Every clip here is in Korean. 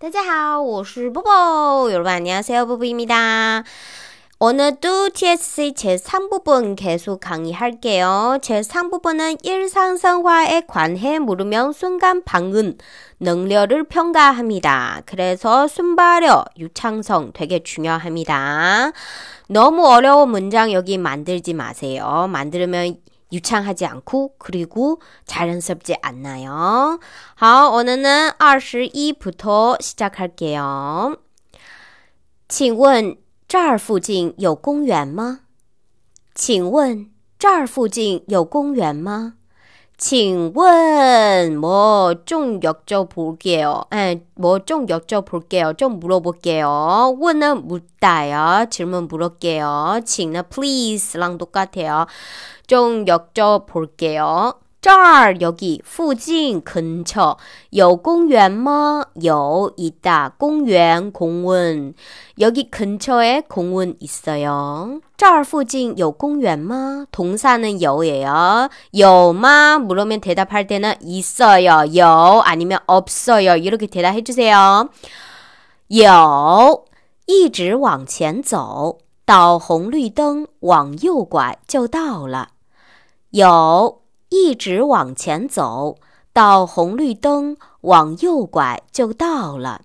大家好，我是波波。여러분안녕하세요보보입니다 오늘도 TSC 제3부분 계속 강의할게요. 제3부분은 일상생활에 관해 물으면 순간 반응, 능력을 평가합니다. 그래서 순발력, 유창성 되게 중요합니다. 너무 어려운 문장 여기 만들지 마세요. 만들면 유창하지 않고 그리고 자연스럽지 않나요? 好, 오늘은 21부터 시작할게요. 请问这儿附近有公园吗?请问这儿附近有公园吗?请问, 뭐, 좀 여쭤볼게요. 에, 예， 뭐, 좀 여쭤볼게요. 좀 물어볼게요. 问은 묻다요. 질문 물을게요. 请은 please랑 똑같아요. 좀 여쭤볼게요. 这儿有给附近，근처有公园吗？有，이따공원공 원， 여기근처에공원있어 요。 这儿附近有公园吗？동사는有예 요， 有吗？물으면대답할때는있어 요， 有啊，里面없어 요， 이렇게대답해주세 요。 有，一直往前走，到红绿灯，往右拐就到了。有。一直往前走，到红绿灯往右拐就到了。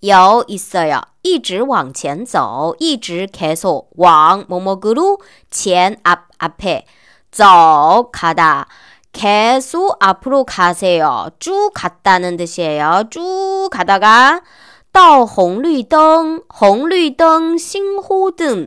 有一色哟，一直往前走，一直开车往某某公路前阿阿派走，卡哒，开车阿普鲁卡色哟，주갔다는뜻이에 요， 주가다가到红绿灯，红绿灯，信号灯。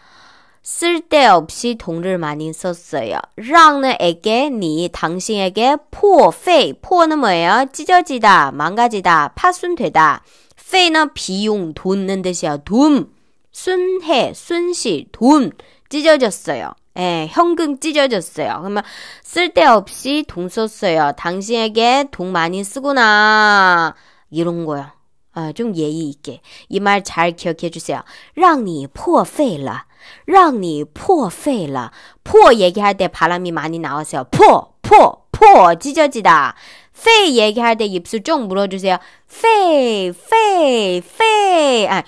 쓸데없이 돈을 많이 썼어요. 让 에게, 니, 당신에게, 포, 페 포는 뭐예요? 찢어지다, 망가지다, 파순되다. 페는 비용, 돈는 뜻이야. 돈. 순해, 순실, 돈. 찢어졌어요. 예, 현금 찢어졌어요. 그러면 쓸데없이 돈 썼어요. 당신에게 돈 많이 쓰구나. 이런 거요. 아, 좀 예의 있게. 이 말 잘 기억해 주세요. 让你破费了. 让你破费了.破얘기할 때 바람이 많이 나오세요.破,破,破찢어지다. 페 얘기할 때 입술 쭉 물어주세요. 페이, 페이, 페이. 아,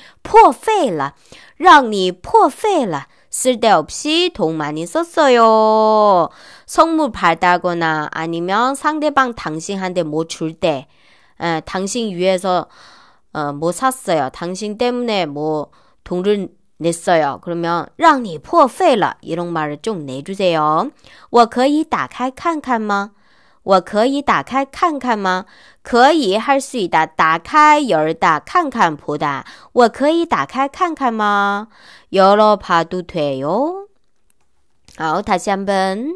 让你破费了. 쓸데없이 돈 많이 썼어요. 선물 받다거나 아니면 상대방 당신한테 뭐 줄 때, 에, 당신 위해서 어, 뭐 샀어요. 당신 때문에 뭐 돈을 的色哟，看到没让你破费了。伊龙妈的种哪句在哟？我可以打开看看吗？我可以打开看看吗？可以还是谁的？打开，有人打看看不的？我可以打开看看吗？有了怕肚腿哟。好，他先问。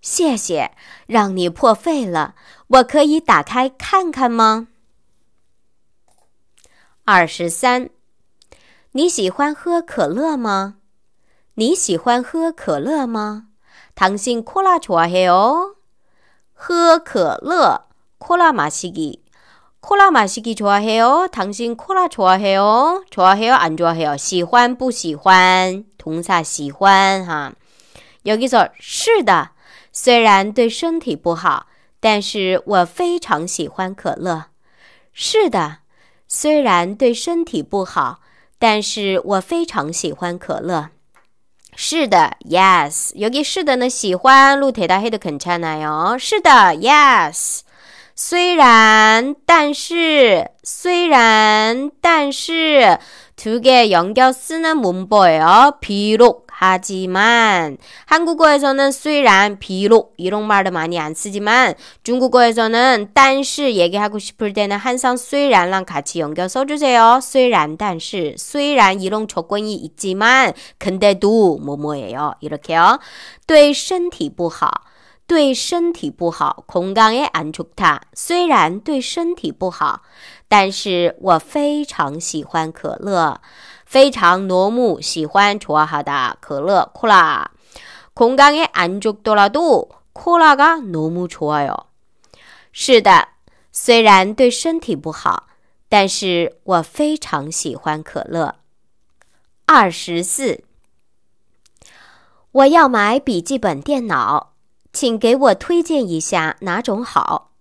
谢谢，让你破费了。我可以打开看看吗？二十三。你喜欢喝可乐吗？你喜欢喝可乐吗？당신코라좋아해 요？ 喝可乐，코라마시기코라마시기좋아해요당신코라좋아해요좋아해요안좋아해요喜欢不喜欢？同在喜欢哈。有一所是的，虽然对身体不好，但是我非常喜欢可乐。是的，虽然对身体不好。但是我非常喜欢可乐。是的，Yes。尤其是的呢，喜欢露铁大黑的肯恰奈哟。是的，Yes。虽然，但是，虽然，但是，图给杨娇斯呢，못보여비록 하지만 한국어에서는 虽然 비록 이런 말을 많이 안 쓰지만 중국어에서는 但是 얘기하고 싶을 때는 항상 虽然랑 같이 연결 써주세요. 虽然但是虽然 이런 조건이 있지만 근데도 뭐뭐예요. 이렇게요. 对身体不好对身体不好 건강에 안 좋다. 虽然对身体不好但是我非常喜欢可乐。非常너무喜欢좋아하다可乐콜라건강에안좋더라도콜라가너무좋아요是的，虽然对身体不好，但是我非常喜欢可乐。二十四，我要买笔记本电脑，请给我推荐一下哪种好。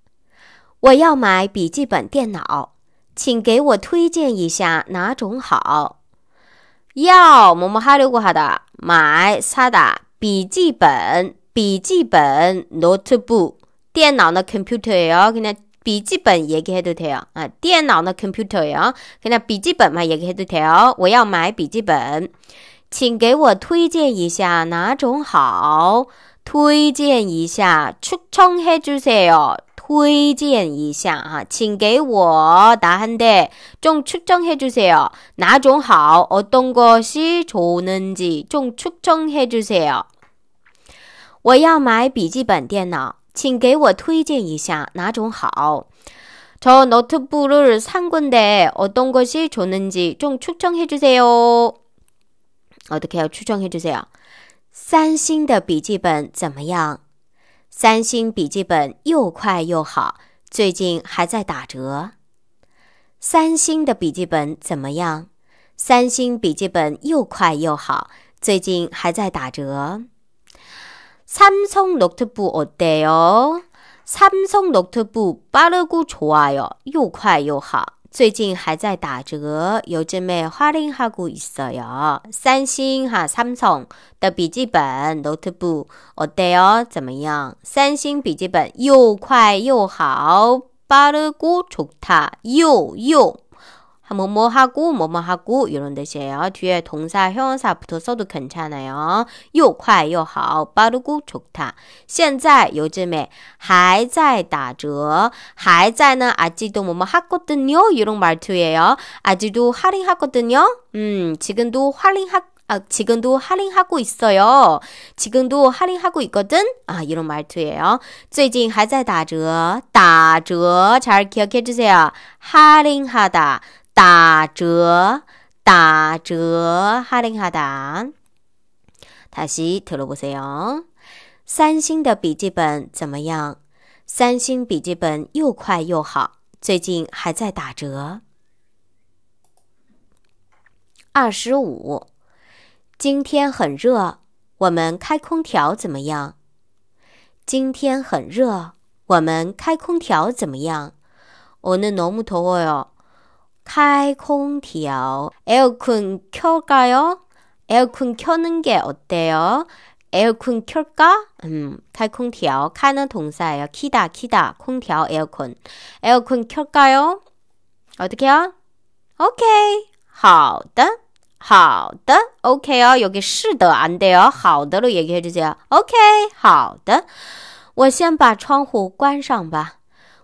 我要买笔记本电脑，请给我推荐一下哪种好。 要뭐뭐 하려고 하다. 买 사다. 笔记本笔记本 노트북. 电脑나 컴퓨터예요. 그냥笔记本 얘기해도 돼요. 아, 电脑나 컴퓨터예요. 그냥 笔记本만 얘기해도 돼요. 我要买笔记本. 请给我推荐一下哪种好。推荐一下，추천해주세요. 推荐一下啊，请给我 나한테 좀 추천해 주세요. 나좀好 어떤 것이 좋은지 좀 추천해 주세요. 我要买笔记本电脑，请给我推荐一下哪种好。저 노트북을 산 건데 어떤 것이 좋은지 좀 추천해 주세요. 어떻게 요 추천해 주세요. 三星的笔记本怎么样？三星笔记本又快又好，最近还在打折。三星的笔记本怎么样？三星笔记本又快又好，最近还在打折。삼성노트북어때요삼성노트북빠르고좋아요又快又好。最近还在打折，有这咩花玲哈古意思呀？三星哈三重的笔记本、notebook，哦对哦，怎么样？三星笔记本又快又好，巴勒古出它又又。 뭐뭐 뭐 하고 뭐뭐 뭐 하고 이런 뜻이에요. 뒤에 동사 형용사 부터써도 괜찮아요. 요快又好 빠르고 좋다. 现在 요즘에 还在打折,还在는 아직도 뭐뭐 뭐 하거든요. 이런 말투예요. 아직도 할인하거든요. 음, 지금도 할인하 아, 지금도 할인하고 있어요. 지금도 할인하고 있거든? 아, 이런 말투예요. 最近还在打折,打折잘 기억해 주세요. 할인하다. 打折，打折！哈林哈达，다시들어보세 요。 三星的笔记本怎么样？三星笔记本又快又好，最近还在打折。二十五，今天很热，我们开空调怎么样？今天很热，我们开空调怎么样？오늘너무더워 요。 开空调. 에어컨 켤까요? 에어컨 켜는 게 어때요? 에어컨 켤까? 음, 开空调. 카는 동사예요. 키다, 키다. 空调, 에어컨. 에어컨 켤까요? 어떻게요? 오케이. 好的.好的.오케요 여기 是的안 돼요. 好的로 얘기해 주세요. 오케好的.我先把窗户关上吧。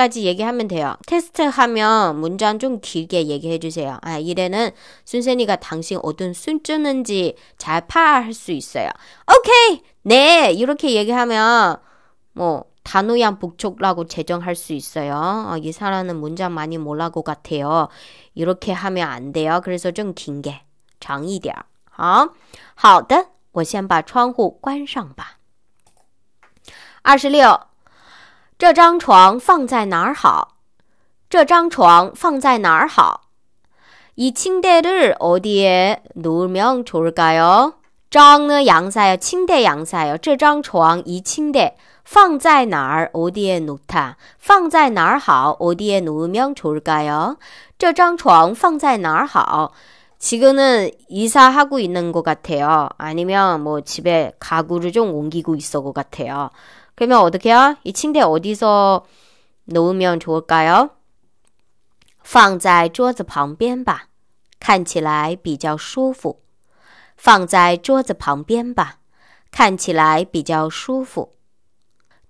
여기까지 얘기하면 돼요. 테스트하면 문장 좀 길게 얘기해 주세요. 아, 이래는 순세이가 당신 어떤 순쩌는지 잘 파악할 수 있어요. 오케이! 네! 이렇게 얘기하면 뭐 단호양 북촉라고 제정할 수 있어요. 아, 이 사람은 문장 많이 몰라고 같아요. 이렇게 하면 안 돼요. 그래서 좀 긴 게, 장一点. 好好的我先把窗户关上吧二十 어? 这张床放在哪儿好？这张床放在哪儿好？이 침대를 어디에 놓으면 좋을까요? 정은 양사요. 침대 양사요. 这张床,이 침대. 放在哪儿 어디에 놓다. 放在哪儿好 어디에 놓으면 좋을까요? 这张床放在哪儿好? 지금은 이사하고 있는 것 같아요. 아니면 뭐 집에 가구를 좀 옮기고 있어 것 같아요. 그러면 어떻게요? 이 침대 어디서 놓으면 좋을까요? 放在桌子旁边吧，看起来比较舒服。放在桌子旁边吧，看起来比较舒服。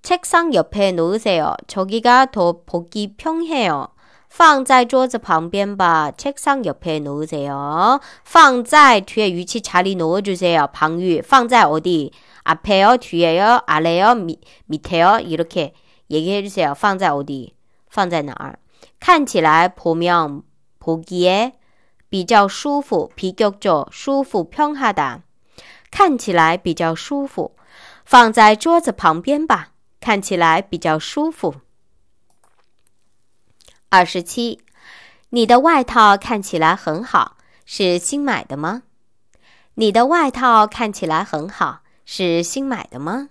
책상 옆에 놓으세요. 저기가 더 보기 평해요. 放在桌子旁边吧. 책상 옆에 놓으세요. 放在 뒤에 위치 자리 넣어주세요. 방위. 放在 어디? 啊，拍要提要，啊来要米米提要，一路看，一个就是要放在我的，放在哪儿？看起来坡面坡斜，比较舒服，皮脚脚舒服，偏下档，看起来比较舒服。放在桌子旁边吧，看起来比较舒服。二十七，你的外套看起来很好，是新买的吗？你的外套看起来很好。是新买的吗？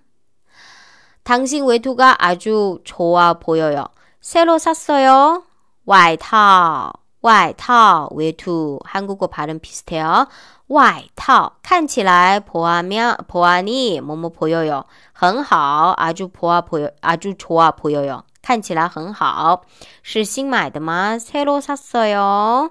당신 외투가 아주 좋아 보여요. 새로 샀어요. 와이타오, 외투. 한국어 발음 비슷해요. 와이看起来 보아면 보아니 뭐뭐 보여요. 很好, 아주 보아 보여, 아주 좋아 보여요. 看起来很好.是新买的吗? 새로 샀어요.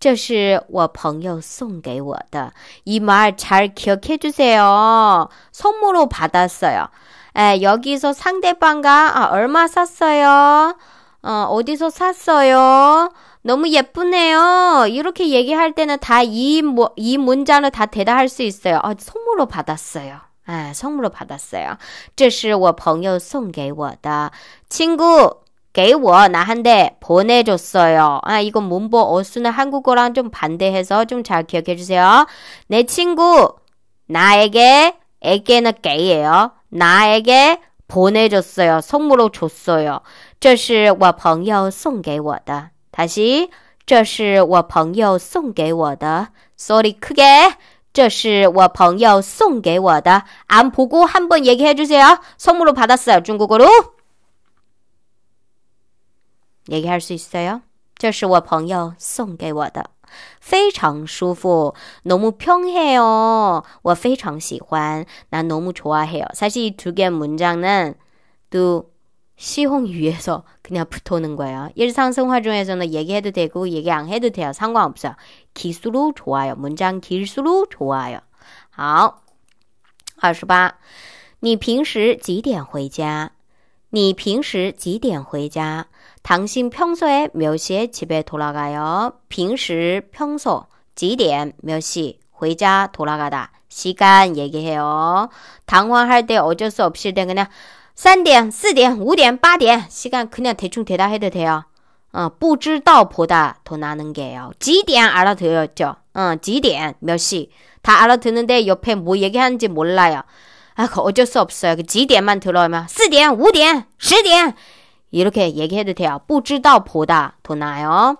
这是我朋友送给我的。이 말 잘 기억해 주세요. 선물로 받았어요. 에, 여기서 상대방과 아, 얼마 샀어요? 어, 어디서 샀어요? 너무 예쁘네요. 이렇게 얘기할 때는 다이이 문장을 다 대답할 수 있어요. 아, 선물로 받았어요. 아, 선물로 받았어요. 这是我朋友送给我的친구 给我 나한테 보내줬어요. 아 이건 문법 어순은 한국어랑 좀 반대해서 좀 잘 기억해 주세요. 내 친구 나에게 에게는 게예요. 나에게 보내줬어요. 선물로 줬어요. 这是我朋友送给我的. 다시 这是我朋友送给我的. 소리 크게. 这是我朋友送给我的.안 보고 한번 얘기해 주세요. 선물로 받았어요. 중국어로. 你开始说哟，这是我朋友送给我的，非常舒服，너무편해 요。 我非常喜欢，나너무좋아해 요。 사실두개문장은두시험위해서그냥붙어는거예요일상생활중에서는얘기해도되고얘기안해도돼요상관없어요길수록좋아요문장길수록좋아요好，二十八。你平时几点回家？你平时几点回家？ 당신 평소에 몇 시에 집에 돌아가요? 平时 평소 지点몇 시? 회자 돌아가다. 시간 얘기해요. 당황할 때 어쩔 수 없을 때 그냥 3点, 4点, 5点, 8点 시간 그냥 대충 대답해도 돼요. 어, 不知道 보다 더 나는 게요. 几点 알아들었죠? 어, 几点,몇 시? 다 알아듣는데 옆에 뭐 얘기하는지 몰라요. 아, 그 어쩔 수 없어요. 그 几点만 들어오면 4点, 5点, 10点 一路可以，也可以得跳。不知道葡的图哪有？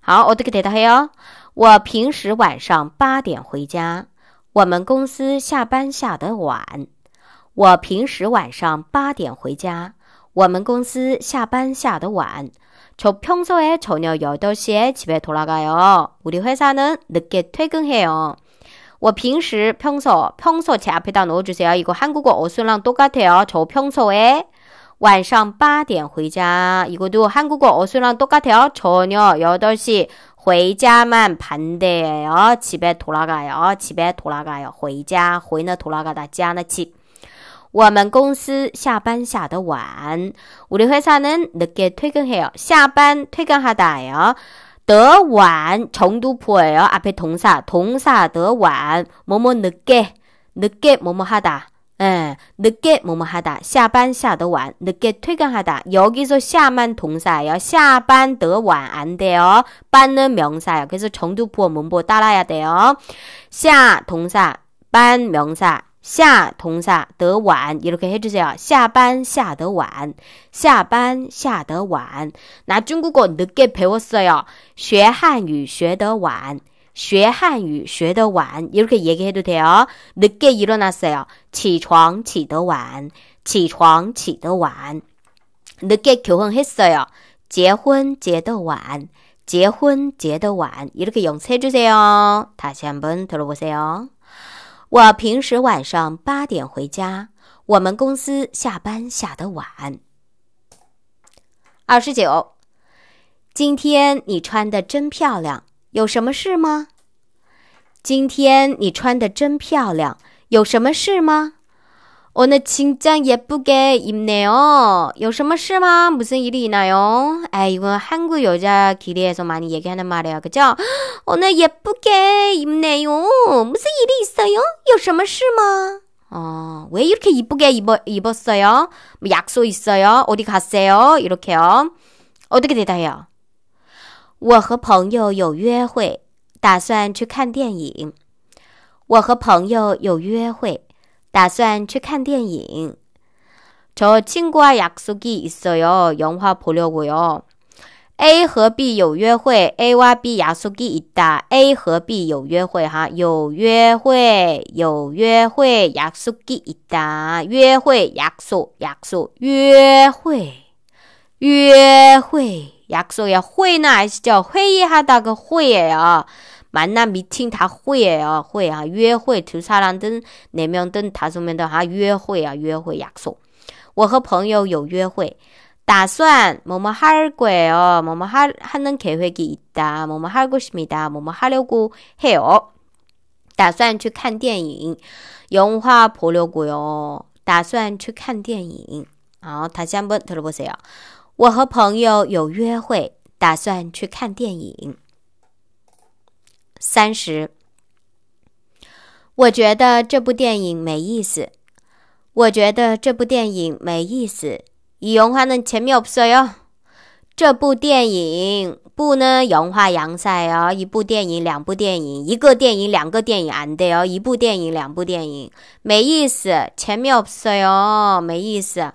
好，我都给得他黑哦。我平时晚上八点回家，我们公司下班下得晚。我平时晚上八点回家，我们公司下班下得晚。저평소에저녁여덟시에집에돌아가요우리회사는늦게퇴근해요我平时，平时，平时在앞에다넣어주세요이거한국어어순랑똑같아요저평소에晚上 8点 回家. 이것도 한국어 어수랑 똑같아요. 저녁 8시 回家만 반대예요. 집에 돌아가요. 집에 돌아가요. 回家, 回는 돌아가다, 家는 집. 我们公司下班下得晚. 우리 회사는 늦게 퇴근해요. 下班퇴근하다요 더완 정두포예요. 앞에 동사, 동사 더완 뭐뭐 늦게, 늦게 뭐뭐 하다. 예, 늦게 뭐뭐 하다,下班 下得晚, 늦게 퇴근하다. 여기서 下만 동사예요. 下班 得晚안 돼요. 班는 명사예요. 그래서 정두부호 문보 따라야 돼요. 下 동사, 班 명사, 下 동사, 得晚 이렇게 해주세요. 下班下得晚,下班下得晚.나 중국어 늦게 배웠어요. 学汉语学得晚.学汉语学得晚，一日个夜个很多天哦。你给一路哪色呀？起床起得晚，起床起得晚。你给结婚黑色呀？结婚结得晚，结婚结得晚。一日个用车就是哟。他想问他说啥哟？我平时晚上八点回家，我们公司下班下得晚。二十九，今天你穿的真漂亮。 有什么事吗今天你穿的真漂亮有什么事吗오늘진짜예쁘게입네요有什么事吗무슨일이있나요哎이건한국여자끼리에서많이얘기하는말이에그죠오늘예쁘게입네요무슨일이있어요有什么事吗 아， 어, 왜 이렇게 이쁘게 입어, 입었어요? 뭐 약속 있어요? 어디 갔어요? 이렇게요. 어떻게 대답해요? 我和朋友有约会，打算去看电影。我和朋友有约会，打算去看电影。저친구와약속이있어요영화보려고요 A 和 B 有约会。A 와 B 약속이있다 A 和 B 有约会，哈，有约会，有约会，약속이있 다。 约会，약 속， 약 속， 约会，约会。 약속의 호는 아시죠? 회의하다가 호예요 만남 미팅 다호예요 호의. 아, 회두 사람든 네 명든 다섯 명든 아 유회야. 유회 약속. 我和朋友有约会.打算 뭐뭐 할 거예요. 뭐뭐 할, 하는 계획이 있다. 뭐뭐 할 것입니다. 뭐뭐 하려고 해요. 打算去看电影. 영화 보려고요. 打算去看电影. 아, 어, 다시 한번 들어보세요. 我和朋友有约会，打算去看电影。三十，我觉得这部电影没意思。我觉得这部电影没意思。以融花那钱妙不色这部电影不呢，融化杨赛哟！一部电影，两部电影，一个电影，两个电影安得哟？一部电影，两部电影，没意思，钱妙不色没意思。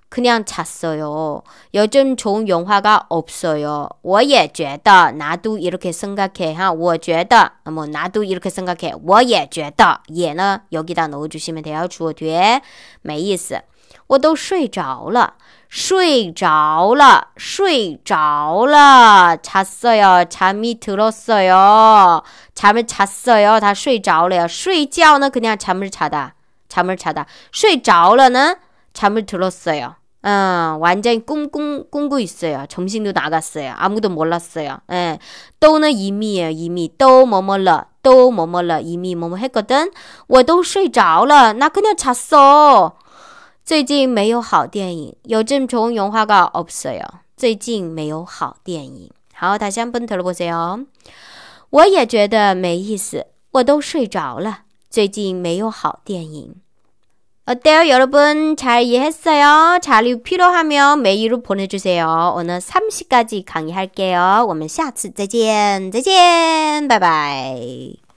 그냥 잤어요. 요즘 좋은 영화가 없어요. 我也觉得, 나도 이렇게 생각해. 하, 我觉得,뭐 나도 이렇게 생각해. 我也觉得, 얘는 여기다 넣어주시면 돼요. 주어 뒤에 没意思.我都睡着了.睡着了,睡着了, 잤어요. 잠이 들었어요. 잠을 잤어요. 다 睡着了요. 睡觉는 그냥 잠을 자다. 잠을 자다. 睡着了는 잠을 들었어요. 어, 완전히 꿈꿈 꿈꾸 있어요. 정신도 나갔어요. 아무도 몰랐어요. 예. 또는 이미예요. 이미 또 뭐뭐러 또 뭐뭐러 이미 뭐뭐 했거든. 我都睡着了나 그냥 잤어. 最近没有好电影. 요즘 좋은 영화가 없어요. 最近没有好电影.好， 어, 다시 한번 들어보세요. 我也觉得没意思。我都睡着了。最近没有好电影。 어때요, 여러분? 잘 이해했어요? 자료 필요하면 메일로 보내주세요. 오늘 3시까지 강의할게요. 我们下次再见,再见,拜拜.